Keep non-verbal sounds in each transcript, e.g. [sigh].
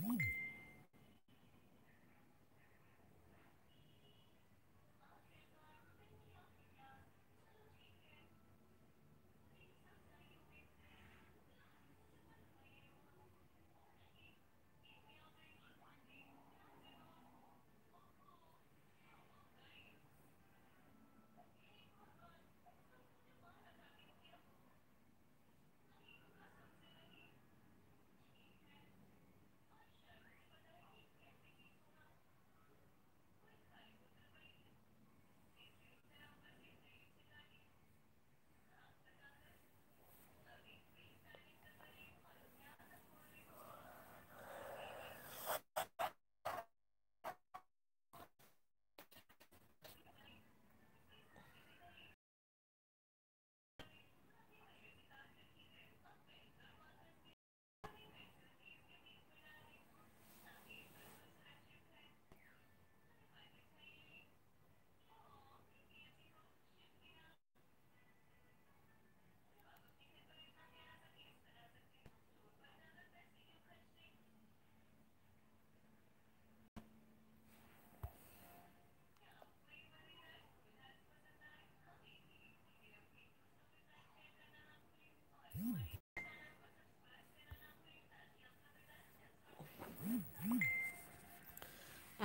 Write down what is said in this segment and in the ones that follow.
Mm-hmm.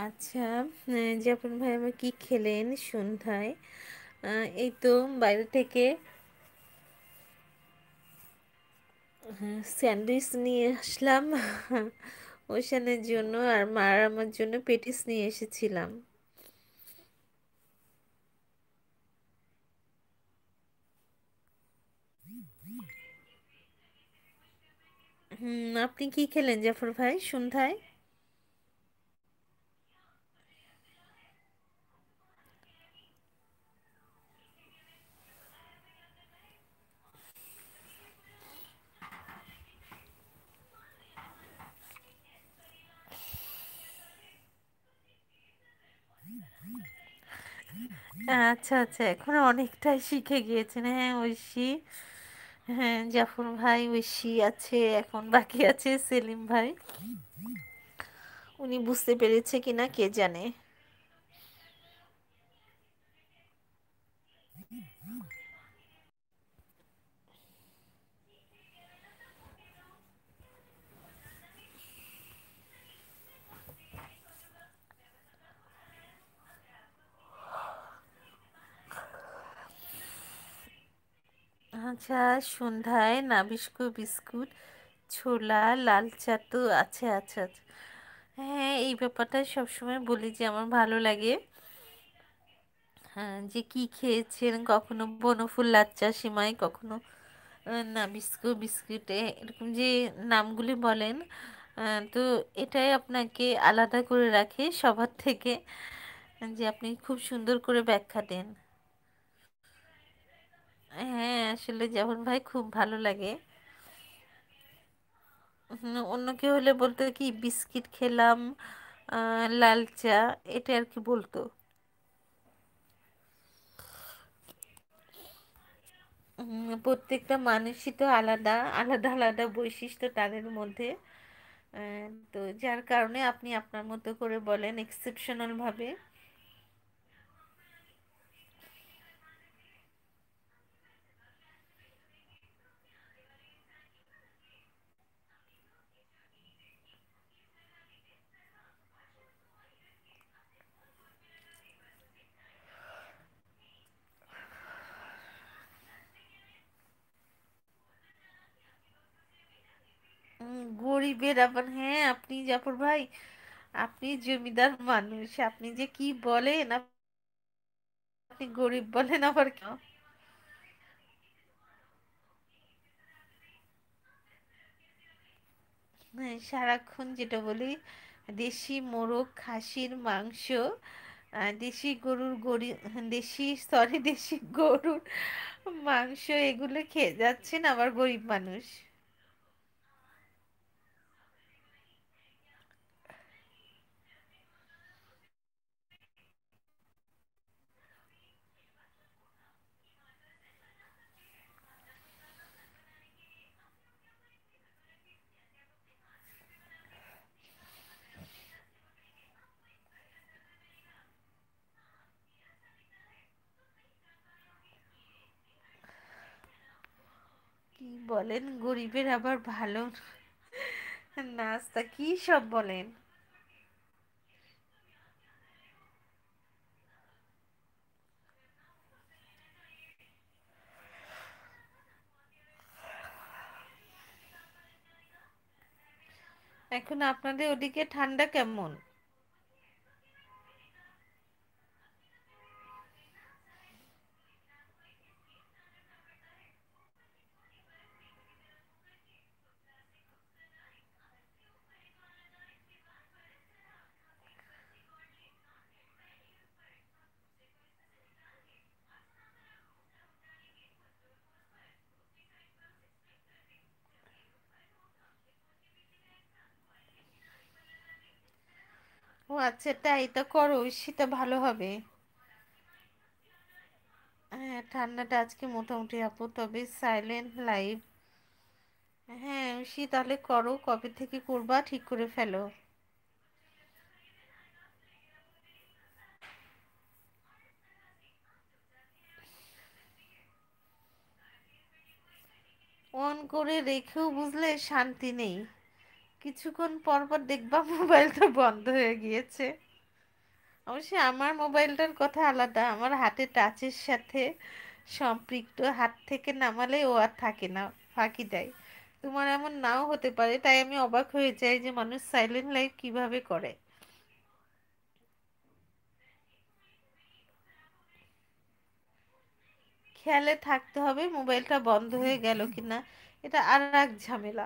আচ্ছা Japan ভাই আমার কি খেলেন সন্ধ্যায় এই তো বাইরে থেকে হ্যাঁ, স্যান্ডউইচ নিয়ে আসলাম ওশানের জন্য আর মার আমার জন্য পেটিস নিয়ে এসেছিলাম হুম আপনি কি খেলেন জাফর ভাই সন্ধ্যায় আচ্ছা আচ্ছা এখন অনেকটাই শিখে গিয়েছেন হ্যাঁ ঐশী হ্যাঁ জাফর ভাই ঐশী আছে এখন বাকি আছে সেলিম ভাই উনি বুঝতে পেরেছে কিনা কে জানে আচ্ছা সন্ধ্যায় নাবিস্কো বিস্কুট ছোলা লাল চা তো আছে আচ্ছা আচ্ছা হ্যাঁ এই ব্যাপারটা সবসময় বলি যে আমার ভালো লাগে হ্যাঁ যে কি খেয়েছেন কখনো বনফুল লাচ্চা সিমাই কখনো নাবিস্কো বিস্কুটে এরকম যে নামগুলি বলেন তো এটাই আপনাকে আলাদা করে রাখে সবার থেকে যে আপনি খুব সুন্দর করে ব্যাখ্যা দেন হ্যাঁ আসলে যেমন ভাই খুব ভালো লাগে অন্য কেউ হলে বলতো কি বিস্কিট খেলাম লাল চা এটা আর কি বলতো প্রত্যেকটা মানুষই তো আলাদা আলাদা আলাদা বৈশিষ্ট্য তাদের মধ্যে তো যার কারণে আপনি আপনার মতো করে বলেন এক্সেপশনালভাবে গরিবের আবার হ্যাঁ আপনি জাফর ভাই আপনি জমিদার মানুষ আপনি যে কি বলেন আপনি গরিব বলেন আবার কেন হ্যাঁ, সারাক্ষণ যেটা বলি দেশি মোরগ খাসির মাংস দেশি গরুর গরি দেশি সরি দেশি গরুর মাংস এগুলো খেয়ে যাচ্ছেন আবার গরিব মানুষ বলেন গরিবের আবার ভালো নাস্তা কি সব বলেন এখন আপনাদের ওদিকে ঠান্ডা কেমন আচ্ছা তাই তো করো শীতটা ভালো হবে হ্যাঁ ঠান্ডাটা আজকে মোটামুটি আপু তবে সাইলেন্ট লাইফ হ্যাঁ শীত তাহলে করো কবে থেকে করবা ঠিক করে ফেলো অন করে রেখেও বুঝলে শান্তি নেই কিছুক্ষণ পর পর দেখবা মোবাইলটা বন্ধ হয়ে গিয়েছে অবশ্যই আমার মোবাইলটার কথা আলাদা আমার হাতে টাচের সাথে সম্পৃক্ত হাত থেকে নামালে ও আর থাকে না ফাঁকি দেয় তোমার এমন নাও হতে পারে তাই আমি অবাক হয়ে যাই যে মানুষ সাইলেন্ট লাইফ কিভাবে করে খেয়ালে থাকতে হবে মোবাইলটা বন্ধ হয়ে গেল কিনা এটা আর এক ঝামেলা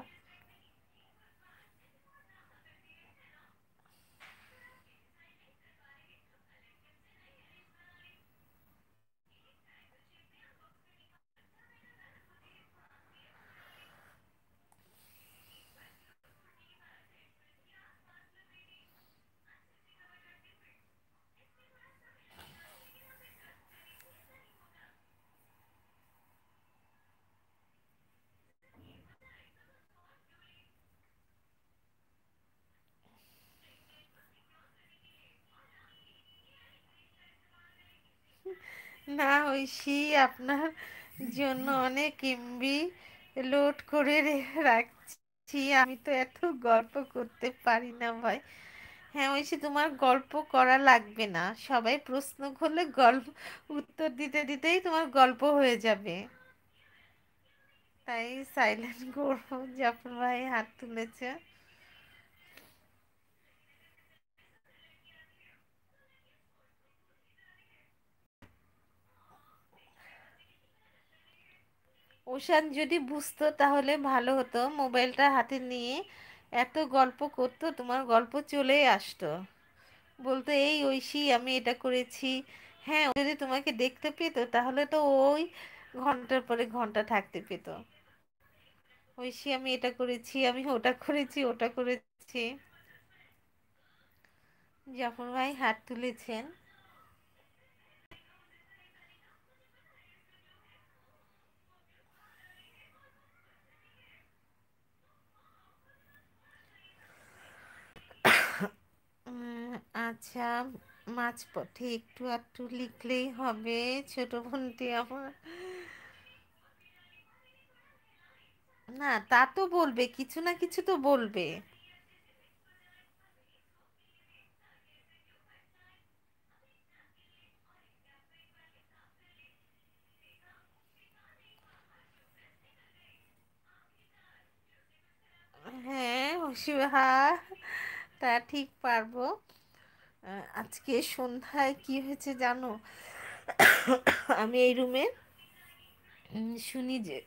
না ঐশি আপনার জন্য অনেক ইমবি লোড করে রাখছি আমি তো এত গল্প করতে পারি না ভাই হ্যাঁ ঐশি তোমার গল্প করা লাগবে না সবাই প্রশ্ন করলে গল্প উত্তর দিতে দিতেই তোমার গল্প হয়ে যাবে তাই সাইলেন্ট করবো জাফর ভাই হাত তুলেছে ওশান যদি বুঝতো তাহলে ভালো হতো মোবাইলটা হাতে নিয়ে এত গল্প করতো তোমার গল্প চলেই আসতো বলতো এই ঐশী আমি এটা করেছি হ্যাঁ যদি তোমাকে দেখতে পেত তাহলে তো ওই ঘন্টার পরে ঘন্টা থাকতে পেত ঐশি আমি এটা করেছি আমি ওটা করেছি ওটা করেছি জাফর ভাই হাত তুলেছেন আচ্ছা মাঝপথে একটু একটু লিখলেই হবে ছোট বোনটি আমার না তা তো বলবে কিছু না কিছু তো বলবে হ্যাঁ অসুবিধা তা ঠিক পারবো আজকে সন্ধ্যায় কি হয়েছে জানো আমি এই রুমে শুনি যে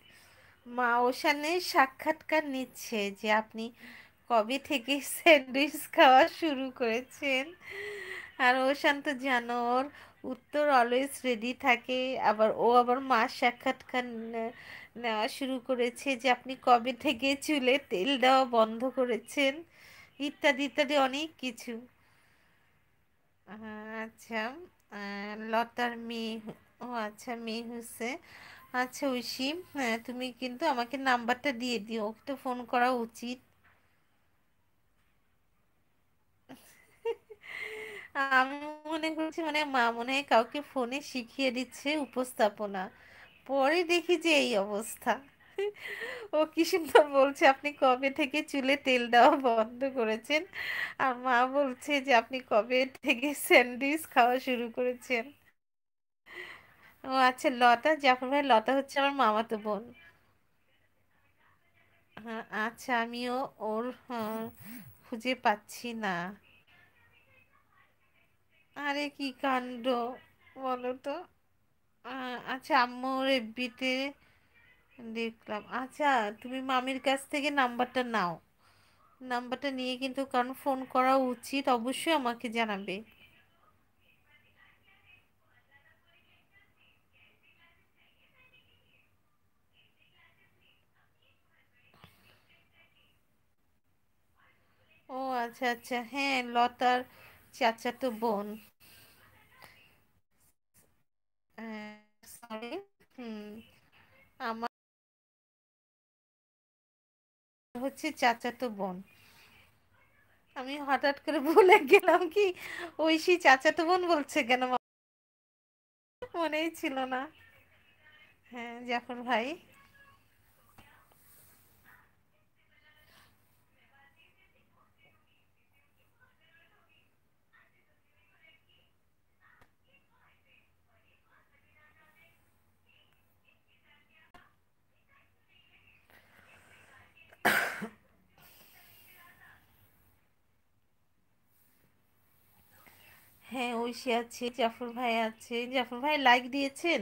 মা ওশানে সাক্ষাৎকার নিচ্ছে যে আপনি কবে থেকে স্যান্ডউইচ খাওয়া শুরু করেছেন আর ওশান তো জানো ওর উত্তর অলওয়েজ রেডি থাকে আবার ও আবার মা সাক্ষাৎকার নেওয়া শুরু করেছে যে আপনি কবে থেকে চুলে তেল দেওয়া বন্ধ করেছেন ইত্যাদি ইত্যাদি অনেক কিছু আচ্ছা লতার মেয়ে ও আচ্ছা মেয়ে হচ্ছে আচ্ছা হ্যাঁ তুমি কিন্তু আমাকে নাম্বারটা দিয়ে দিও ওকে তো ফোন করা উচিত আমি মনে করছি মানে মা মনে হয় কাউকে ফোনে শিখিয়ে দিচ্ছে উপস্থাপনা পরে দেখি যে এই অবস্থা ও কি সুন্দর বলছে আপনি কবে থেকে চুলে তেল দেওয়া বন্ধ করেছেন আর মা বলছে যে আপনি কবে থেকে স্যান্ডউইচ খাওয়া শুরু করেছেন ও আচ্ছা লতা জাফর ভাই লতা হচ্ছে আমার মামাতো বোন হ্যাঁ আচ্ছা আমিও ওর হ্যাঁ, খুঁজে পাচ্ছি না আরে কি কাণ্ড বলো তো আচ্ছা আম্মুর এফবিতে দেখলাম আচ্ছা তুমি মামির কাছ থেকে নাম্বারটা নাও নাম্বারটা নিয়ে কিন্তু কারণ ফোন করা উচিত অবশ্যই আমাকে জানাবে ও আচ্ছা আচ্ছা হ্যাঁ লতার তো বোন হম হ্যাঁ, হচ্ছে চাচাতো বোন আমি হঠাৎ করে বলে গেলাম কি ঐশী চাচাতো বোন বলছে কেন মনেই ছিল না হ্যাঁ জাফর ভাই মৌসি আছে জাফর ভাই আছে জাফর ভাই লাইক দিয়েছেন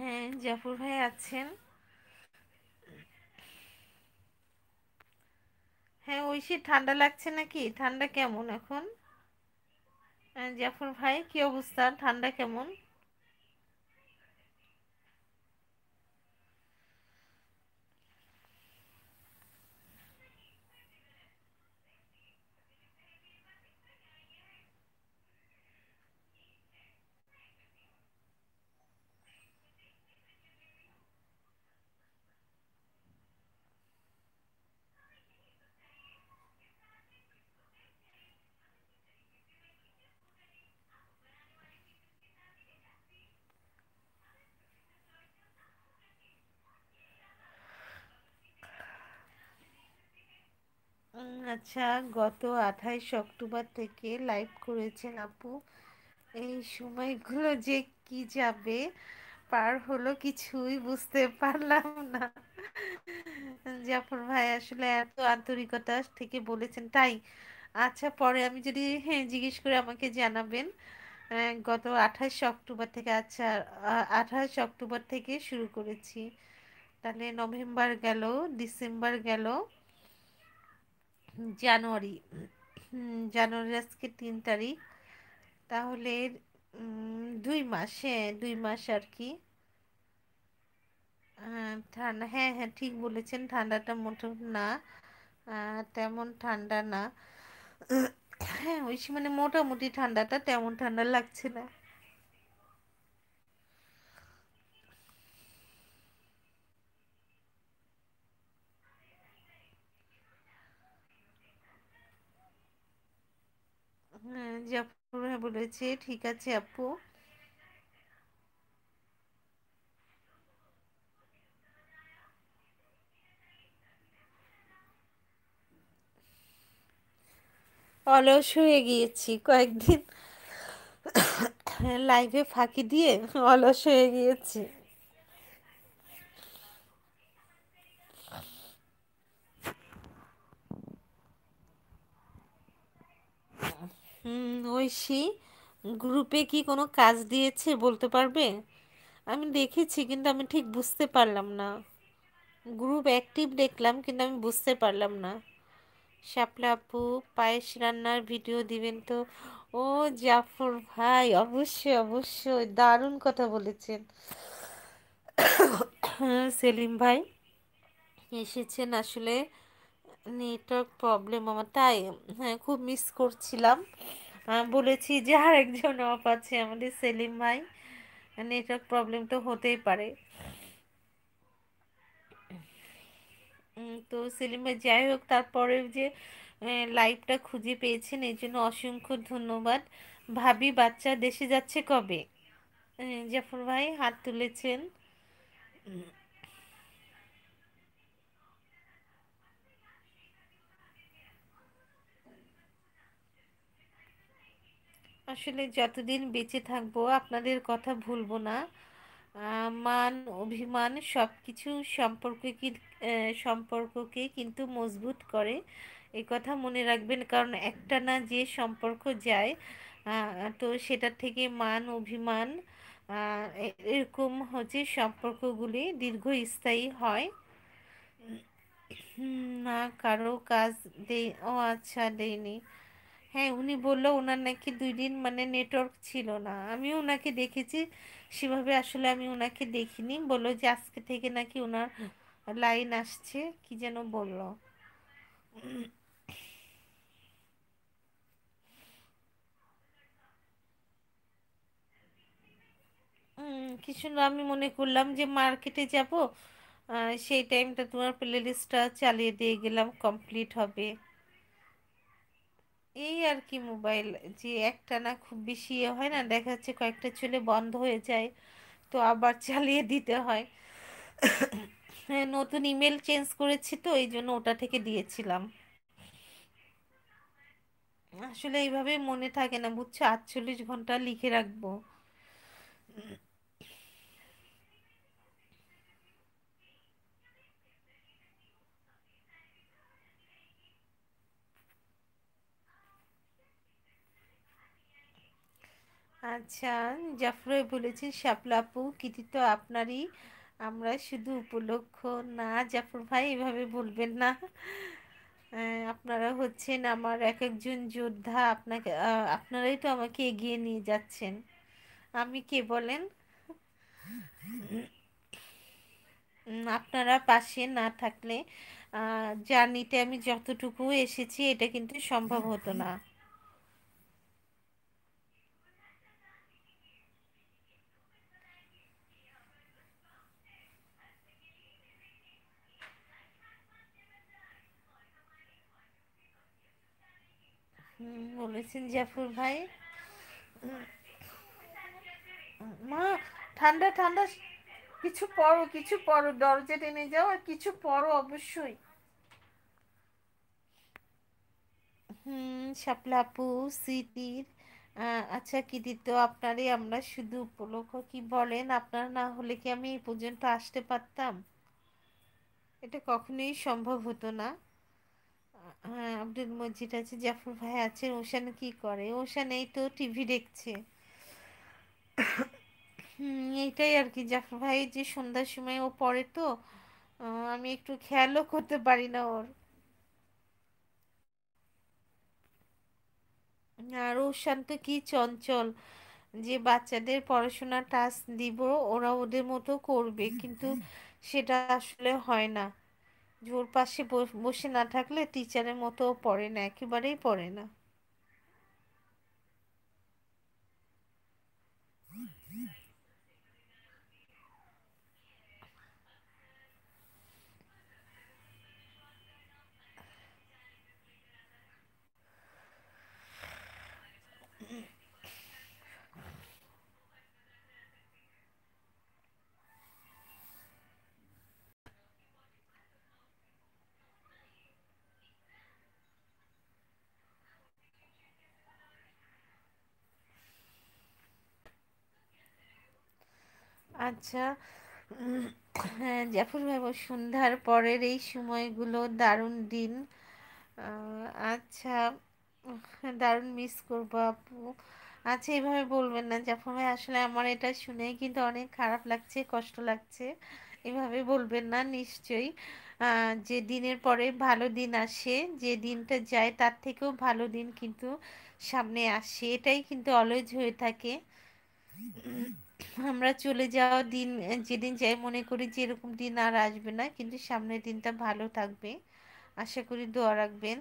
হ্যাঁ জাফর ভাই আছেন হ্যাঁ ঐশী ঠান্ডা লাগছে নাকি ঠান্ডা কেমন এখন হ্যাঁ, জাফর ভাই কি অবস্থা ঠান্ডা কেমন আচ্ছা গত আঠাইশ অক্টোবর থেকে লাইভ করেছেন আপু এই সময়গুলো যে কি যাবে পার হলো কিছুই বুঝতে পারলাম না জাফর ভাই আসলে এত আন্তরিকতা থেকে বলেছেন তাই আচ্ছা পরে আমি যদি হ্যাঁ জিজ্ঞেস করে আমাকে জানাবেন গত আঠাশ অক্টোবর থেকে আচ্ছা আঠাশ অক্টোবর থেকে শুরু করেছি তাহলে নভেম্বর গেল ডিসেম্বর গেল জানুয়ারি জানুয়ারি আজকে তিন তারিখ তাহলে দুই মাস হ্যাঁ দুই মাস আর কি ঠান্ডা হ্যাঁ হ্যাঁ ঠিক বলেছেন ঠান্ডাটা মোটে না তেমন ঠান্ডা না হ্যাঁ ওই মানে মোটামুটি ঠান্ডাটা তেমন ঠান্ডা লাগছে না জাফর ভাই বলেছে ঠিক আছে আপু অলস হয়ে গিয়েছি কয়েকদিন [coughs] লাইভে ফাঁকি দিয়ে অলস হয়ে গিয়েছি ঐশী গ্রুপে কি কোনো কাজ দিয়েছে বলতে পারবে আমি দেখেছি কিন্তু আমি ঠিক বুঝতে পারলাম না গ্রুপ অ্যাক্টিভ দেখলাম কিন্তু আমি বুঝতে পারলাম না শাপলা আপু পায়েস রান্নার ভিডিও দিবেন তো ও জাফর ভাই অবশ্যই অবশ্যই দারুণ কথা বলেছেন সেলিম ভাই এসেছেন আসলে নেটওয়ার্ক প্রবলেম আমার তাই হ্যাঁ খুব মিস করছিলাম বলেছি যে আর একজন অফ আছে আমাদের সেলিম ভাই নেটওয়ার্ক প্রবলেম তো হতেই পারে তো সেলিম ভাই যাই হোক তারপরে যে লাইফটা খুঁজে পেয়েছেন এই জন্য অসংখ্য ধন্যবাদ ভাবি বাচ্চা দেশে যাচ্ছে কবে জাফর ভাই হাত তুলেছেন আসলে যতদিন বেঁচে থাকবো আপনাদের কথা ভুলবো না মান অভিমান সব কিছু সম্পর্কে সম্পর্ককে কিন্তু মজবুত করে এই কথা মনে রাখবেন কারণ একটা না যে সম্পর্ক যায় তো সেটার থেকে মান অভিমান এরকম হচ্ছে সম্পর্কগুলি দীর্ঘস্থায়ী হয় না কারো কাজ দেই ও আচ্ছা দেয়নি হ্যাঁ উনি বলল ওনার নাকি দুই দিন মানে নেটওয়ার্ক ছিল না আমিও ওনাকে দেখেছি সেভাবে আসলে আমি ওনাকে দেখিনি বললো যে আজকে থেকে নাকি ওনার লাইন আসছে কি যেন বলল কিছু না আমি মনে করলাম যে মার্কেটে যাব সেই টাইমটা তোমার প্লে লিস্টটা চালিয়ে দিয়ে গেলাম কমপ্লিট হবে এই আর কি মোবাইল যে একটা না খুব বেশি ইয়ে হয় না দেখা যাচ্ছে কয়েকটা চুলে বন্ধ হয়ে যায় তো আবার [laughs] চালিয়ে দিতে হয় হ্যাঁ নতুন ইমেল চেঞ্জ করেছি তো এই জন্য ওটা থেকে দিয়েছিলাম আসলে এইভাবে মনে থাকে না বুঝছো আটচল্লিশ ঘন্টা লিখে রাখবো আচ্ছা জাফরই বলেছেন শ্যাপলাপু কিটি কৃতিত্ব আপনারই আমরা শুধু উপলক্ষ না জাফর ভাই এভাবে বলবেন না আপনারা হচ্ছেন আমার এক একজন যোদ্ধা আপনাকে আপনারাই তো আমাকে এগিয়ে নিয়ে যাচ্ছেন আমি কে বলেন আপনারা পাশে না থাকলে জার্নিতে আমি যতটুকু এসেছি এটা কিন্তু সম্ভব হতো না বলেছেন জাফর ভাই মা ঠান্ডা ঠান্ডা কিছু পরো কিছু পরো দরজা টেনে যাও আর কিছু পরো অবশ্যই হুম শাপলাপু সিটির আচ্ছা দিত আপনারই আমরা শুধু উপলক্ষ কি বলেন আপনার না হলে কি আমি এই পর্যন্ত আসতে পারতাম এটা কখনোই সম্ভব হতো না হ্যাঁ, আব্দুল মজিদ আছে জাফর ভাই আছে ওশান কি করে ওশান এই তো টিভি দেখছে এইটাই আর কি জাফর ভাই যে সন্ধ্যার সময় ও পড়ে তো আমি একটু খেয়ালও করতে পারি না ওর আর ওশান তো কি চঞ্চল যে বাচ্চাদের পড়াশোনা টাস্ক দিব ওরা ওদের মতো করবে কিন্তু সেটা আসলে হয় না জোর পাশে বসে না থাকলে টিচারের মতো পড়ে না একেবারেই পড়ে না আচ্ছা হ্যাঁ, জাফর ভাই সন্ধ্যার পরের এই সময়গুলো দারুণ দিন আচ্ছা দারুণ মিস করবো আপু আচ্ছা এভাবে বলবেন না জাফর ভাই আসলে আমার এটা শুনে কিন্তু অনেক খারাপ লাগছে কষ্ট লাগছে এভাবে বলবেন না নিশ্চয়ই যে দিনের পরে ভালো দিন আসে যে দিনটা যায় তার থেকেও ভালো দিন কিন্তু সামনে আসে এটাই কিন্তু অলওয়েজ হয়ে থাকে আমরা চলে যাওয়া দিন যেদিন যাই মনে করি যে এরকম দিন আর আসবে না কিন্তু সামনের দিনটা ভালো থাকবে আশা করি দোয়া রাখবেন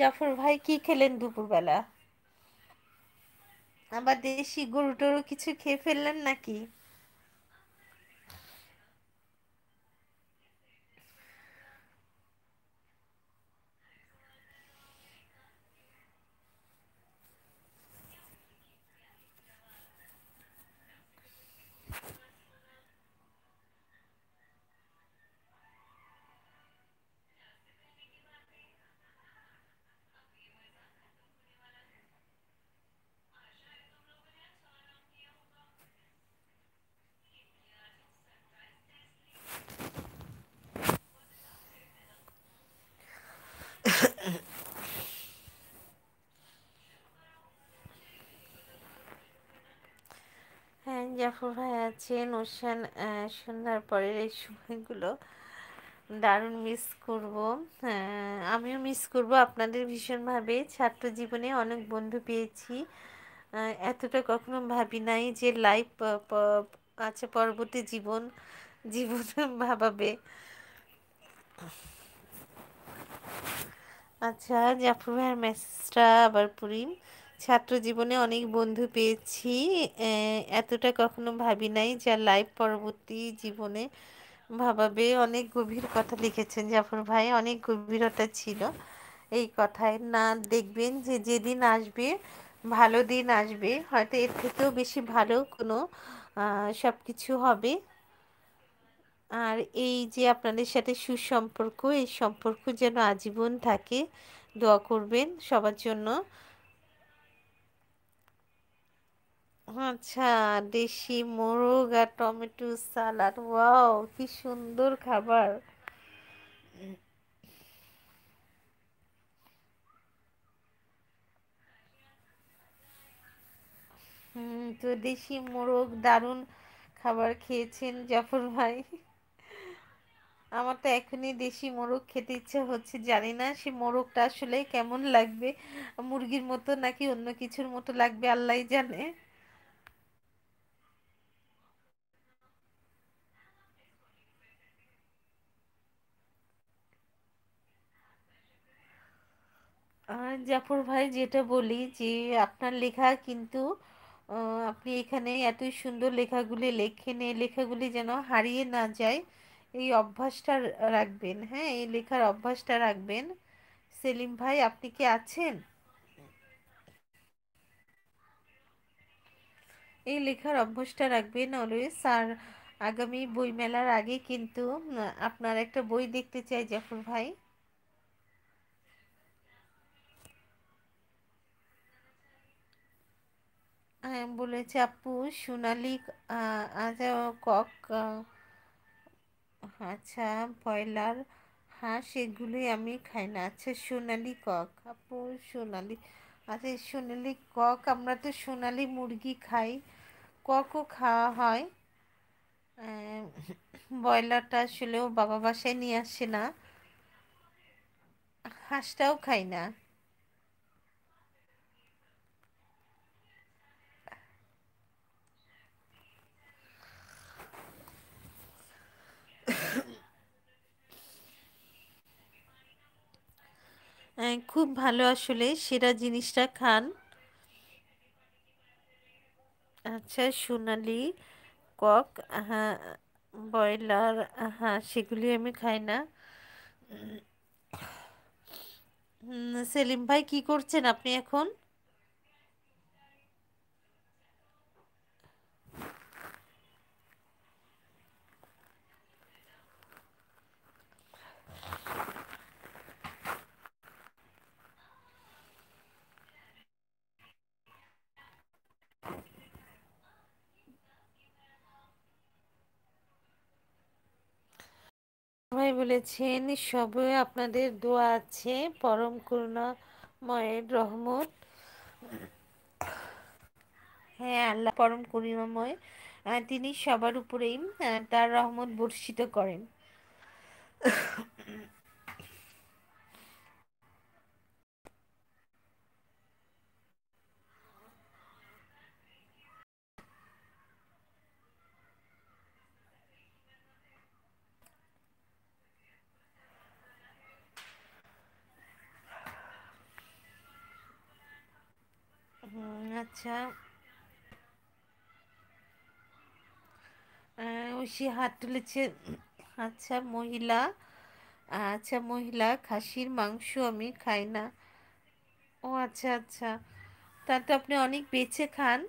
জাফর ভাই কি খেলেন দুপুরবেলা আবার দেশি গরু টরু কিছু খেয়ে ফেললেন নাকি জাফর ভাই আছেন ওশান সন্ধ্যার পরের এই সময়গুলো দারুণ মিস করব আমিও মিস করব আপনাদের ভীষণভাবে ছাত্র জীবনে অনেক বন্ধু পেয়েছি এতটা কখনো ভাবি নাই যে লাইফ আছে পরবর্তী জীবন জীবন [laughs] ভাবাবে আচ্ছা জাফর ভাইয়ের মেসেজটা আবার পড়ি ছাত্র জীবনে অনেক বন্ধু পেয়েছি এতটা কখনো ভাবি নাই যা লাইভ পরবর্তী জীবনে ভাবাবে অনেক গভীর কথা লিখেছেন জাফর ভাই অনেক গভীরতা ছিল এই কথায় না দেখবেন যে যেদিন আসবে ভালো দিন আসবে হয়তো এর থেকেও বেশি ভালো কোনো সব কিছু হবে আর এই যে আপনাদের সাথে সুসম্পর্ক এই সম্পর্ক যেন আজীবন থাকে দোয়া করবেন সবার জন্য আচ্ছা দেশি মোরগ আর টমেটো সালাড ওয়াও কি সুন্দর খাবার হুম তো দেশি মোরগ দারুণ খাবার খেয়েছেন জাফর ভাই আমার তো এখনই দেশি মোরগ খেতে ইচ্ছে হচ্ছে জানি না সে মোরগটা আসলে কেমন লাগবে মুরগির মতো নাকি অন্য কিছুর মতো লাগবে আল্লাহ জানে জাফর ভাই যেটা বলি যে আপনার লেখা কিন্তু আপনি এখানে এতই সুন্দর লেখাগুলি লেখেন এই লেখাগুলি যেন হারিয়ে না যায় এই অভ্যাসটা রাখবেন হ্যাঁ এই লেখার অভ্যাসটা রাখবেন সেলিম ভাই আপনি কি আছেন এই লেখার অভ্যাসটা রাখবেন অলওয়েজ আর আগামী বইমেলার আগে কিন্তু আপনার একটা বই দেখতে চাই জাফর ভাই হ্যাঁ, বলেছে আপু সোনালি আচ্ছা কক আচ্ছা ব্রয়লার হাঁস এগুলোই আমি খাই না আচ্ছা সোনালি কক আপু সোনালি আচ্ছা সোনালি কক আমরা তো সোনালি মুরগি খাই ককও খাওয়া হয় ব্রয়লারটা আসলেও বাবা বাসায় নিয়ে আসে না হাঁসটাও খাই না হ্যাঁ, খুব ভালো আসলে সেরা জিনিসটা খান আচ্ছা সোনালি কক হ্যাঁ ব্রয়লার হ্যাঁ সেগুলি আমি খাই না সেলিম ভাই কি করছেন আপনি এখন বলেছেন সবে আপনাদের দোয়া আছে পরম করুণাময়ের রহমত হ্যাঁ আল্লাহ পরম করুণাময় তিনি সবার উপরেই তার রহমত বর্ষিত করেন আচ্ছা ঐশী হাত তুলেছে আচ্ছা মহিলা আচ্ছা মহিলা খাসির মাংস আমি খাই না ও আচ্ছা আচ্ছা তা তো আপনি অনেক বেছে খান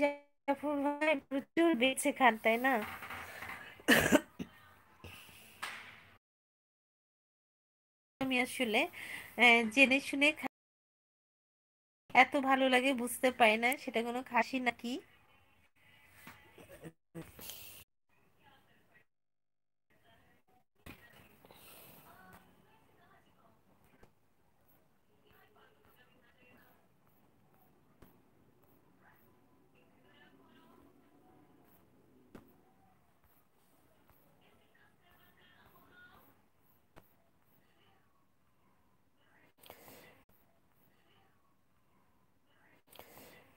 জাফর ভাই প্রচুর বেছে খান তাই না আমি আসলে জেনে শুনে এত ভালো লাগে বুঝতে পারি না সেটা কোনো খাসি নাকি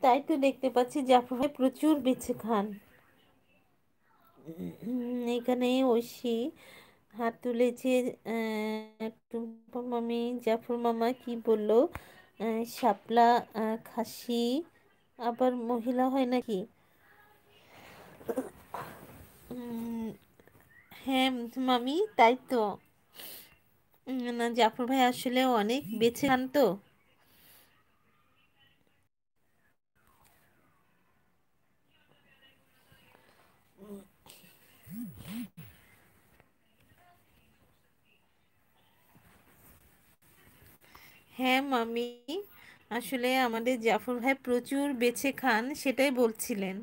তাই তো দেখতে পাচ্ছি জাফর ভাই প্রচুর বেছে খান এখানে ঐশী হাত তুলেছে মামি জাফর মামা কি বলল শাপলা খাসি আবার মহিলা হয় নাকি হ্যাঁ মামি তাই তো না জাফর ভাই আসলে অনেক বেছে খান তো হ্যাঁ মামি আসলে আমাদের জাফর ভাই প্রচুর বেছে খান সেটাই বলছিলেন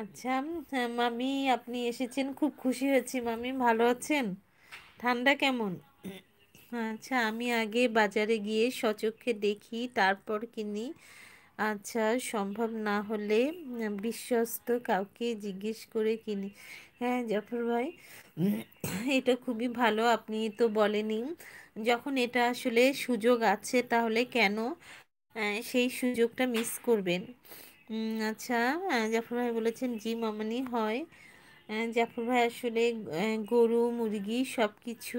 আচ্ছা হ্যাঁ, মামি আপনি এসেছেন খুব খুশি হয়েছি মামি ভালো আছেন ঠান্ডা কেমন আচ্ছা আমি আগে বাজারে গিয়ে সচক্ষে দেখি তারপর কিনি আচ্ছা সম্ভব না হলে বিশ্বস্ত কাউকে জিজ্ঞেস করে কিনি হ্যাঁ জাফর ভাই এটা খুবই ভালো আপনি তো বলেনি যখন এটা আসলে সুযোগ আছে তাহলে কেন সেই সুযোগটা মিস করবেন আচ্ছা জাফর ভাই বলেছেন জি মামানি হয় জাফর ভাই আসলে গরু মুরগি সব কিছু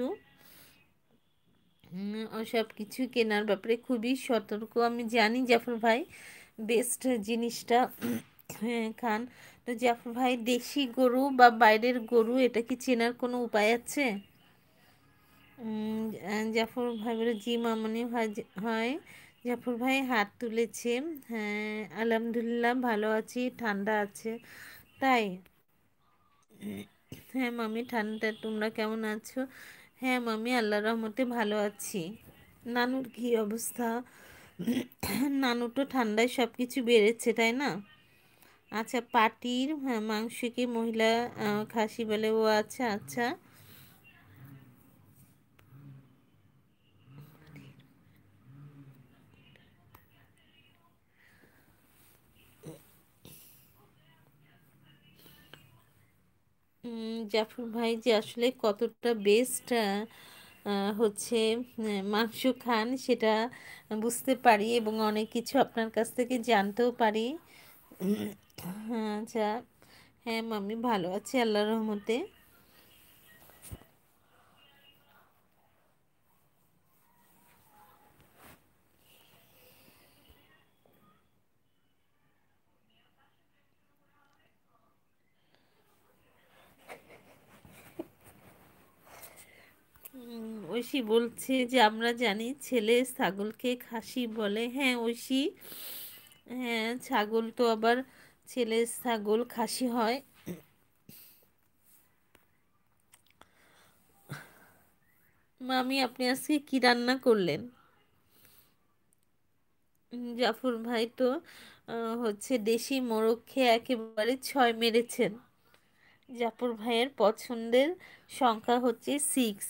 সব কিছু কেনার ব্যাপারে খুবই সতর্ক আমি জানি জাফর ভাই বেস্ট জিনিসটা হ্যাঁ, খান তো জাফর ভাই দেশি গরু বা বাইরের গরু এটা কি চেনার কোনো উপায় আছে জাফর ভাই বলে জি মামনি হয় জাফর ভাই হাত তুলেছে হ্যাঁ আলহামদুলিল্লাহ ভালো আছি ঠান্ডা আছে তাই হ্যাঁ মামি ঠান্ডা তোমরা কেমন আছো হ্যাঁ মামি আল্লাহ রহমতে ভালো আছি নানুর কী অবস্থা নানু তো ঠান্ডায় সব কিছু বেড়েছে তাই না আচ্ছা পাটির হ্যাঁ, মাংসকে মহিলা খাসি বলে ও আচ্ছা আচ্ছা জাফর ভাই যে আসলে কতটা বেস্ট হচ্ছে মাংস খান সেটা বুঝতে পারি এবং অনেক কিছু আপনার কাছ থেকে জানতেও পারি হ্যাঁ, আচ্ছা হ্যাঁ মামি ভালো আছি আল্লাহ রহমতে ঐশী বলছে যে আমরা জানি ছেলে ছাগলকে খাসি বলে হ্যাঁ ঐশী হ্যাঁ ছাগল তো আবার ছেলে ছাগল খাসি হয় মামি আপনি আজকে কি রান্না করলেন জাফর ভাই তো হচ্ছে দেশি মোরগ খেয়ে একেবারে ছয় মেরেছেন জাফর ভাইয়ের পছন্দের সংখ্যা হচ্ছে সিক্স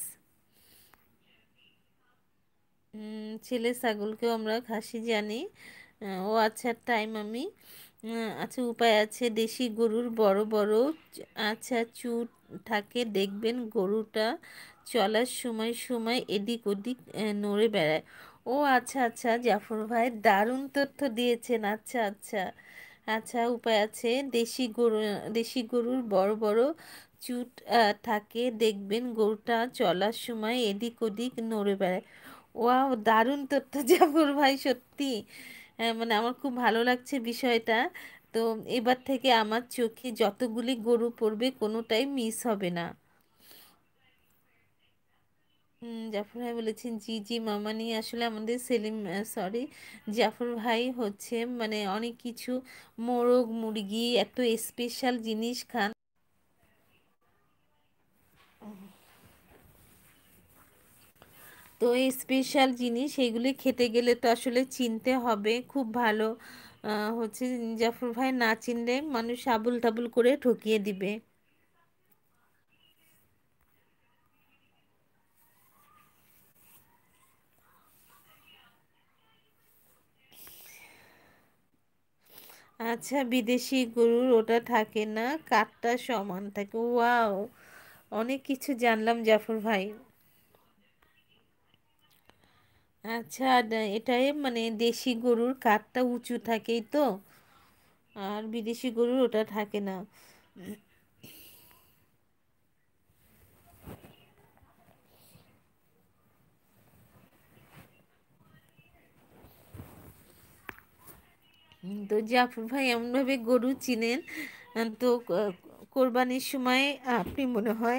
ছেলে ছাগলকেও আমরা খাসি জানি ও আচ্ছা টাইম আমি আচ্ছা উপায় আছে দেশি গরুর বড় বড় আচ্ছা চুট থাকে দেখবেন গরুটা চলার সময় সময় এদিক ওদিক নড়ে বেড়ায় ও আচ্ছা আচ্ছা জাফর ভাই দারুণ তথ্য দিয়েছেন আচ্ছা আচ্ছা আচ্ছা উপায় আছে দেশি গরু দেশি গরুর বড় বড় চুট থাকে দেখবেন গরুটা চলার সময় এদিক ওদিক নড়ে বেড়ায় ওয়াও দারুণ তথ্য [laughs] জাফর ভাই সত্যি হ্যাঁ, মানে আমার খুব ভালো লাগছে বিষয়টা তো এবার থেকে আমার চোখে যতগুলি গরু পড়বে কোনোটাই মিস হবে না জাফর ভাই বলেছেন জি জি মামানি আসলে আমাদের সেলিম সরি জাফর ভাই হচ্ছে মানে অনেক কিছু মোরগ মুরগি এত স্পেশাল জিনিস খান তো এই স্পেশাল জিনিস এগুলি খেতে গেলে তো আসলে চিনতে হবে খুব ভালো হচ্ছে জাফর ভাই না চিনলে মানুষ আবুল তাবুল করে ঠকিয়ে দিবে আচ্ছা বিদেশি গরুর ওটা থাকে না কাঠটা সমান থাকে ওয়াও অনেক কিছু জানলাম জাফর ভাই আচ্ছা এটাই মানে দেশি গরুর কাঠটা উঁচু থাকেই তো আর বিদেশি গরুর ওটা থাকে না তো জাফর ভাই এমনভাবে গরু চিনেন তো কোরবানির সময় আপনি মনে হয়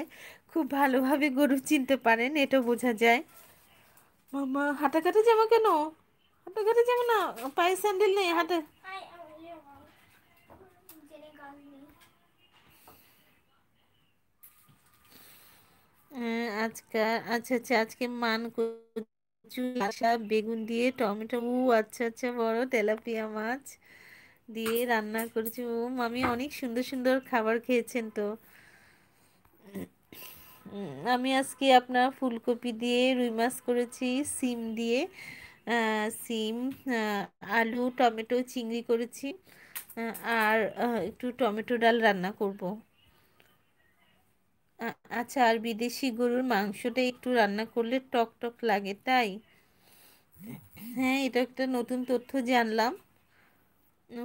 খুব ভালোভাবে গরু চিনতে পারেন এটা বোঝা যায় মামা হাঁটা কাটা জামা কেন হাঁটা কাটা জামা না পায়ে স্যান্ডেল নেই হাঁটা হ্যাঁ, আজকাল আচ্ছা আচ্ছা আজকে মান কচু লাশা বেগুন দিয়ে টমেটো ও আচ্ছা আচ্ছা বড় তেলাপিয়া মাছ দিয়ে রান্না করেছি ও মামি অনেক সুন্দর সুন্দর খাবার খেয়েছেন তো আমি আজকে আপনার ফুলকপি দিয়ে রুই মাছ করেছি সিম দিয়ে সিম আলু টমেটো চিংড়ি করেছি আর একটু টমেটো ডাল রান্না করব আচ্ছা আর বিদেশি গরুর মাংসটা একটু রান্না করলে টক টক লাগে তাই হ্যাঁ এটা একটা নতুন তথ্য জানলাম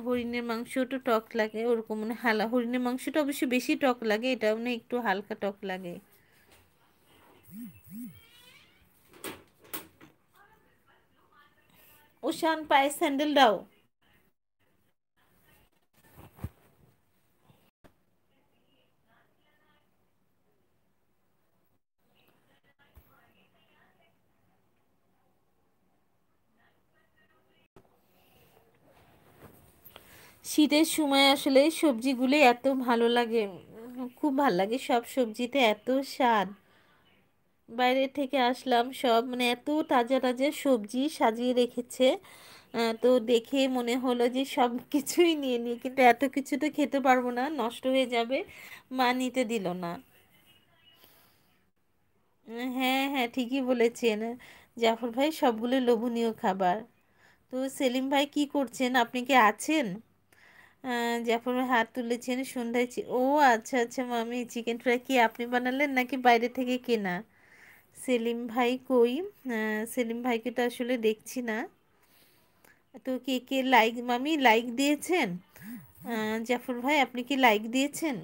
হরিণের মাংসটা টক লাগে ওরকম মানে হালা হরিণের মাংসটা অবশ্যই বেশি টক লাগে এটা মানে একটু হালকা টক লাগে উশান পায়ে স্যান্ডেল দাও শীতের সময় আসলে সবজিগুলো এত ভালো লাগে খুব ভালো লাগে সব সবজিতে এত স্বাদ বাইরে থেকে আসলাম সব মানে এত তাজা তাজা সবজি সাজিয়ে রেখেছে তো দেখে মনে হলো যে সব কিছুই নিয়ে নিই কিন্তু এত কিছু তো খেতে পারবো না নষ্ট হয়ে যাবে মা নিতে দিল না হ্যাঁ হ্যাঁ ঠিকই বলেছেন জাফর ভাই সবগুলো লোভনীয় খাবার তো সেলিম ভাই কি করছেন আপনি কি আছেন জাফর ভাই হাত তুলেছেন সন্ধ্যায় ও আচ্ছা আচ্ছা মামি চিকেন ফ্রাই কি আপনি বানালেন নাকি বাইরে থেকে কেনা সেলিম ভাই কই সেলিম ভাইকে তো আসলে দেখছি না তো কে কে লাইক মামি লাইক দিয়েছেন জাফর ভাই আপনি কি লাইক দিয়েছেন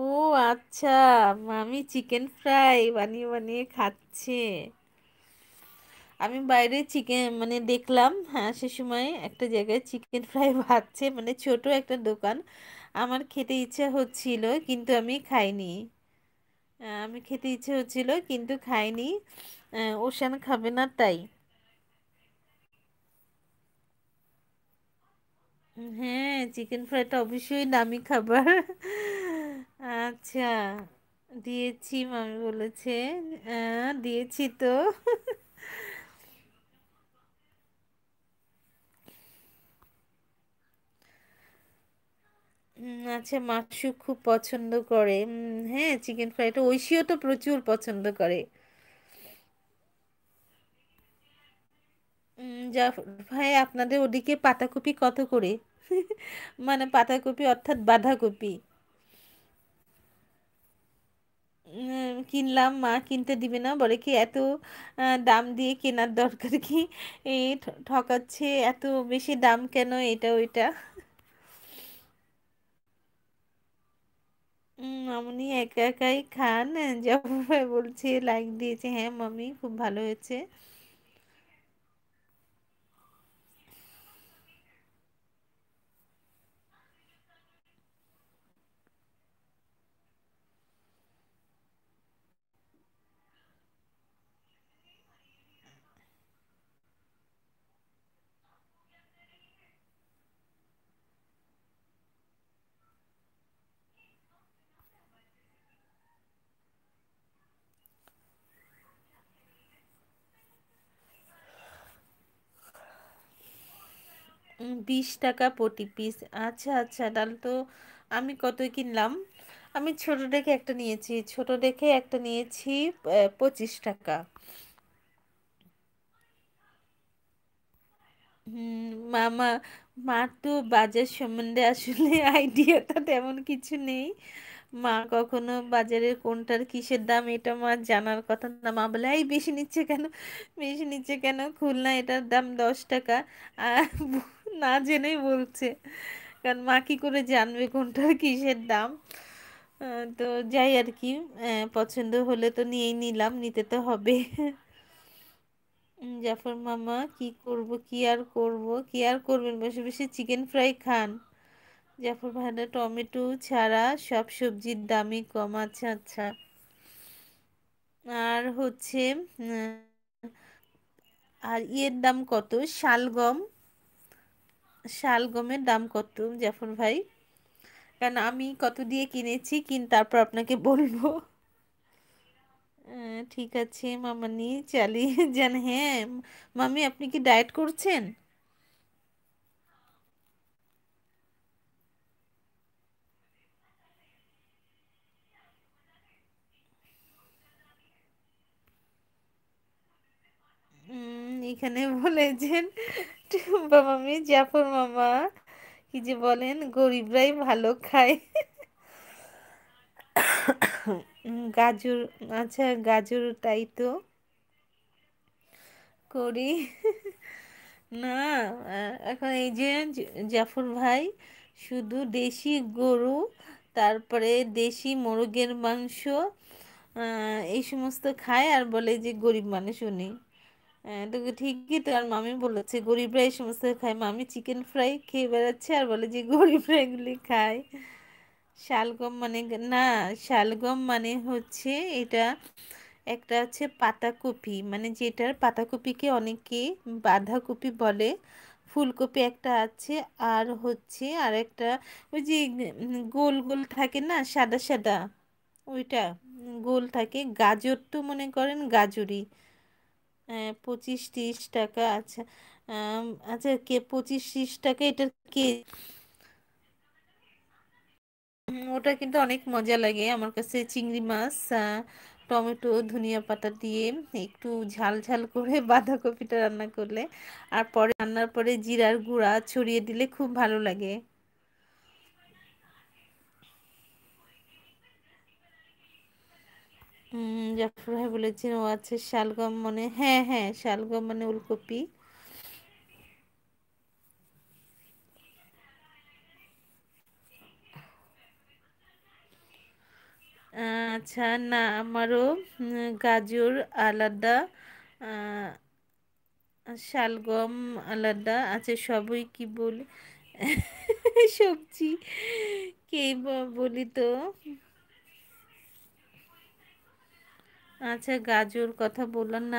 ও আচ্ছা মামি চিকেন ফ্রাই বানিয়ে বানিয়ে খাচ্ছে আমি বাইরে চিকেন মানে দেখলাম হ্যাঁ সে সময় একটা জায়গায় চিকেন ফ্রাই ভাজছে মানে ছোট একটা দোকান আমার খেতে ইচ্ছা হচ্ছিল কিন্তু আমি খাইনি আমি খেতে ইচ্ছে হচ্ছিল কিন্তু খাইনি ওশান খাবে না তাই হ্যাঁ চিকেন ফ্রাইটা অবশ্যই দামি খাবার আচ্ছা দিয়েছি মামি বলেছে দিয়েছি তো আচ্ছা মাসু খুব পছন্দ করে হ্যাঁ চিকেন ফ্রাইটা ঐশীও তো প্রচুর পছন্দ করে যা ভাই আপনাদের ওদিকে পাতাকপি কত করে মানে পাতাকপি অর্থাৎ বাঁধাকপি কিনলাম মা কিনতে দিবে না বলে কি এত দাম দিয়ে কেনার দরকার কি এই ঠকাচ্ছে এত বেশি দাম কেন এটা ওইটা আমি একা একাই খান জবাই বলছে লাইক দিয়েছে হ্যাঁ মামি খুব ভালো হয়েছে বিশ টাকা প্রতি পিস আচ্ছা আচ্ছা ডাল তো আমি কত কিনলাম আমি ছোট দেখে একটা নিয়েছি ছোট দেখে একটা নিয়েছি পঁচিশ টাকা মামা মার তো বাজার সম্বন্ধে আসলে আইডিয়াটা [laughs] তেমন কিছু নেই মা কখনো বাজারের কোনটার কিসের দাম এটা মা জানার কথা না মা বলে এই বেশি নিচ্ছে কেন বেশি নিচ্ছে কেন খুলনা এটার দাম দশ টাকা আর না জেনেই বলছে কারণ মা কী করে জানবে কোনটার কিসের দাম তো যাই আর কি পছন্দ হলে তো নিয়েই নিলাম নিতে তো হবে জাফর মামা কি করব কি আর করব কি আর করবেন বসে বসে চিকেন ফ্রাই খান জাফর ভাইরা টমেটো ছাড়া সব সবজির দামই কম আছে আচ্ছা, আচ্ছা আর হচ্ছে আর ইয়ের দাম কত শালগম শালগমের দাম কত জাফর ভাই কারণ আমি কত দিয়ে কিনেছি কিন তারপর আপনাকে বলবো ঠিক আছে মামানি চালিয়ে যান হ্যাঁ মামি আপনি কি ডায়েট করছেন এখানে বলেছেন টুম্পা মামি জাফর মামা কি যে বলেন গরিবরাই ভালো খায় গাজর আচ্ছা গাজর তাই তো করি না এখন এই যে জাফর ভাই শুধু দেশি গরু তারপরে দেশি মোরগের মাংস এই সমস্ত খায় আর বলে যে গরিব মানুষ উনি হ্যাঁ, তোকে ঠিকই তো আর মামি বলেছে গরিবরা এই সমস্ত খায় মামি চিকেন ফ্রাই খেয়ে বেড়াচ্ছে আর বলে যে গরিব ফ্রাইগুলি খায় শালগম মানে না শালগম মানে হচ্ছে এটা একটা হচ্ছে পাতাকপি মানে যেটার পাতাকপিকে অনেকে বাঁধাকপি বলে ফুলকপি একটা আছে আর হচ্ছে আর একটা ওই যে গোল গোল থাকে না সাদা সাদা ওইটা গোল থাকে গাজর তো মনে করেন গাজরই পঁচিশ তিরিশ টাকা আচ্ছা আচ্ছা কে পঁচিশ তিরিশ টাকা এটার কে ওটা কিন্তু অনেক মজা লাগে আমার কাছে চিংড়ি মাছ টমেটো ধনিয়া পাতা দিয়ে একটু ঝাল ঝাল করে [laughs] বাঁধাকপিটা রান্না করলে আর পরে রান্নার পরে জিরার গুঁড়া ছড়িয়ে দিলে খুব ভালো লাগে জাফর ভাই বলেছেন ও আছে শালগম মানে হ্যাঁ হ্যাঁ শালগম মানে উলকপি আচ্ছা না আমারও গাজর আলাদা শালগম আলাদা আছে সবই কি বলে [laughs] সবজি কে বলি তো আচ্ছা গাজর কথা বললাম না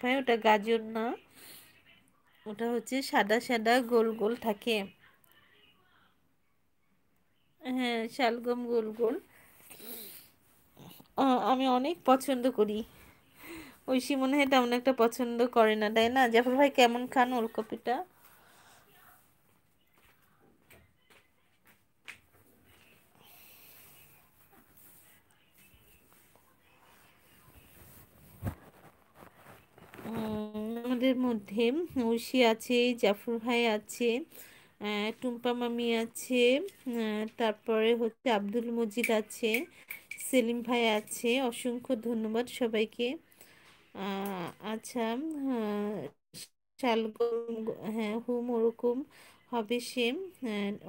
ভাই ওটা গাজর না ওটা হচ্ছে সাদা সাদা গোল গোল থাকে হ্যাঁ শালগম গোল গোল আমি অনেক পছন্দ করি ঐশী মনে হয় তেমন একটা পছন্দ করে না তাই না জাফর ভাই কেমন খান ওলকপিটা আমাদের মধ্যে ঐশী আছে জাফর ভাই আছে টুম্পা মামি আছে তারপরে হচ্ছে আব্দুল মজিদ আছে সেলিম ভাই আছে অসংখ্য ধন্যবাদ সবাইকে আচ্ছা শালগম হ্যাঁ হুম ওরকম হবে সে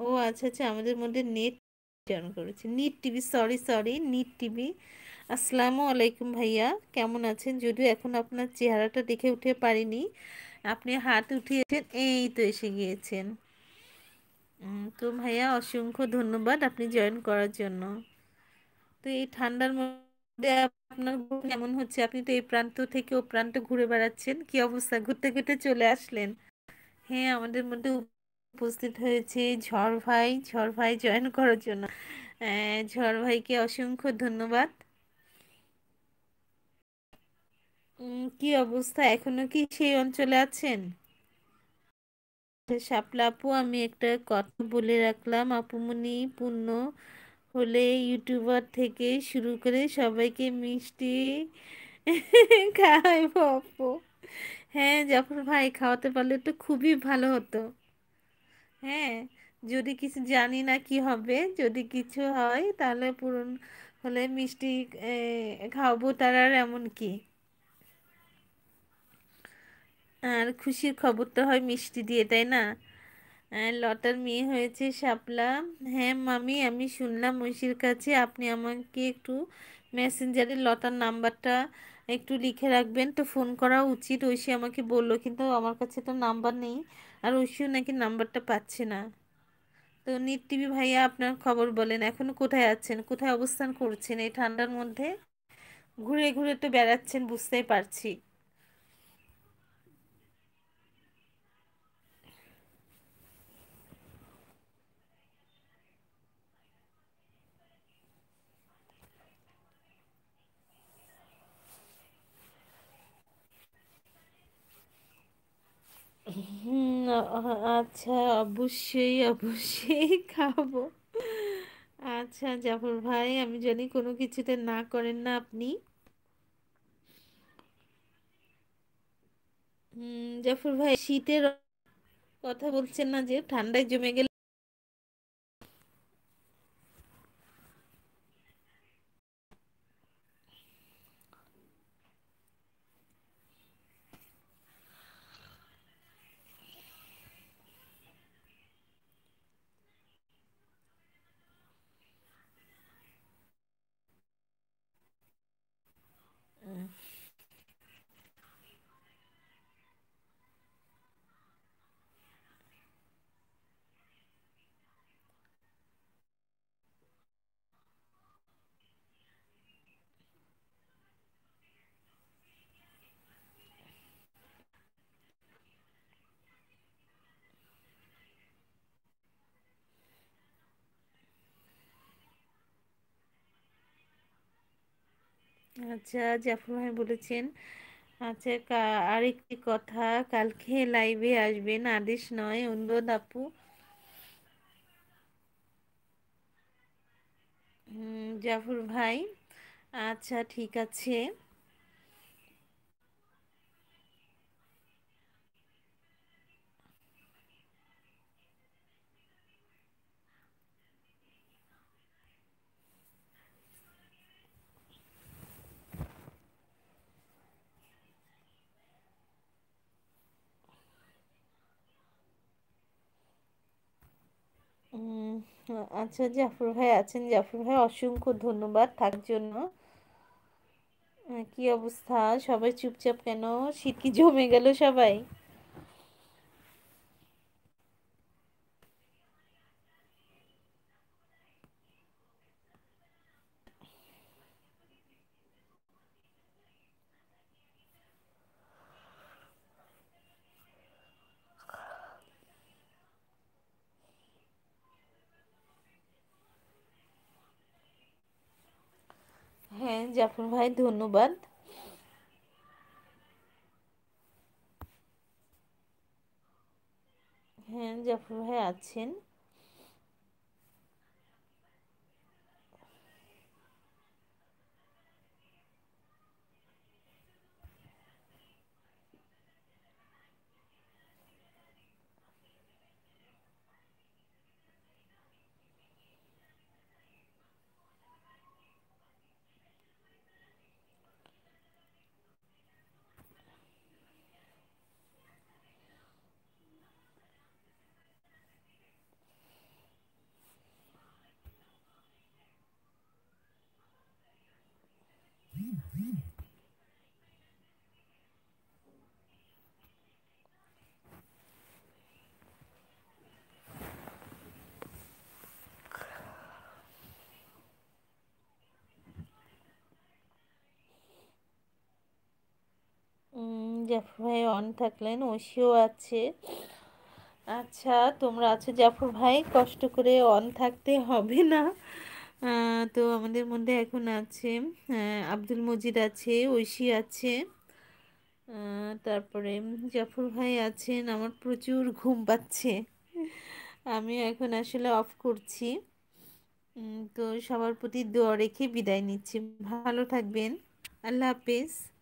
ও আচ্ছা আচ্ছা আমাদের মধ্যে নেট টার্ন করেছে নিট টিভি সরি সরি নিট টিভি আসসালামু আলাইকুম ভাইয়া কেমন আছেন যদিও এখন আপনার চেহারাটা দেখে উঠে পারিনি আপনি হাত উঠিয়েছেন এই তো এসে গিয়েছেন তো ভাইয়া অসংখ্য ধন্যবাদ আপনি জয়েন করার জন্য তো এই ঠান্ডার মধ্যে আপনার কেমন হচ্ছে আপনি তো এই প্রান্ত থেকে ও প্রান্ত ঘুরে বেড়াচ্ছেন কি অবস্থা ঘুরতে ঘুরতে চলে আসলেন হ্যাঁ আমাদের মধ্যে উপস্থিত হয়েছে ঝড় ভাই ঝড় ভাই জয়েন করার জন্য হ্যাঁ, ঝড় ভাইকে অসংখ্য ধন্যবাদ কি অবস্থা এখনো কি সেই অঞ্চলে আছেন শাপলা আপু আমি একটা কথা বলে রাখলাম আপুমনি পূর্ণ হলে ইউটিউবার থেকে শুরু করে সবাইকে মিষ্টি [laughs] খাওয়াইবো আপু হ্যাঁ জাফর ভাই খাওয়াতে পারলে তো খুবই ভালো হতো হ্যাঁ যদি কিছু জানি না কি হবে যদি কিছু হয় তাহলে পূরণ হলে মিষ্টি খাওয়াবো তার আর এমন কি আর খুশির খবর তো হয় মিষ্টি দিয়ে তাই না লটার মেয়ে হয়েছে শাপলা হ্যাঁ মামি আমি শুনলাম মৈশির কাছে আপনি আমাকে একটু মেসেঞ্জারে লটার নাম্বারটা একটু লিখে রাখবেন তো ফোন করা উচিত ঐশী আমাকে বলল কিন্তু আমার কাছে তো নাম্বার নেই আর ঐশীও নাকি নাম্বারটা পাচ্ছে না তো নিট টিভি ভাইয়া আপনার খবর বলেন এখন কোথায় আছেন কোথায় অবস্থান করছেন এই ঠান্ডার মধ্যে ঘুরে ঘুরে তো বেড়াচ্ছেন বুঝতেই পারছি আচ্ছা অবশ্যই অবশ্যই খাবো আচ্ছা জাফর ভাই আমি জানি কোনো কিছুতে না করেন না আপনি জাফর ভাই শীতের কথা বলছেন না যে ঠান্ডায় জমে গেলে আচ্ছা জাফর ভাই বলেছেন আচ্ছা আরেকটি কথা কালকে লাইভে আসবেন আদেশ নয় অনুরোধ আপু জাফর ভাই আচ্ছা ঠিক আছে আচ্ছা জাফর ভাই আছেন জাফর ভাই অসংখ্য ধন্যবাদ থাকার জন্য কি অবস্থা সবাই চুপচাপ কেন শীত কি জমে গেল সবাই জাফর ভাই ধন্যবাদ হ্যাঁ জাফর ভাই আছেন জাফর ভাই অন থাকলেন ওসিও আছে আচ্ছা তোমরা আছো জাফর ভাই কষ্ট করে অন থাকতে হবে না তো আমাদের মধ্যে এখন আছে আব্দুল মজিদ আছে ঐশী আছে তারপরে জাফর ভাই আছেন আমার প্রচুর ঘুম পাচ্ছে আমি এখন আসলে অফ করছি তো সবার প্রতি দোয়া রেখে বিদায় নিচ্ছি ভালো থাকবেন আল্লাহ হাফেজ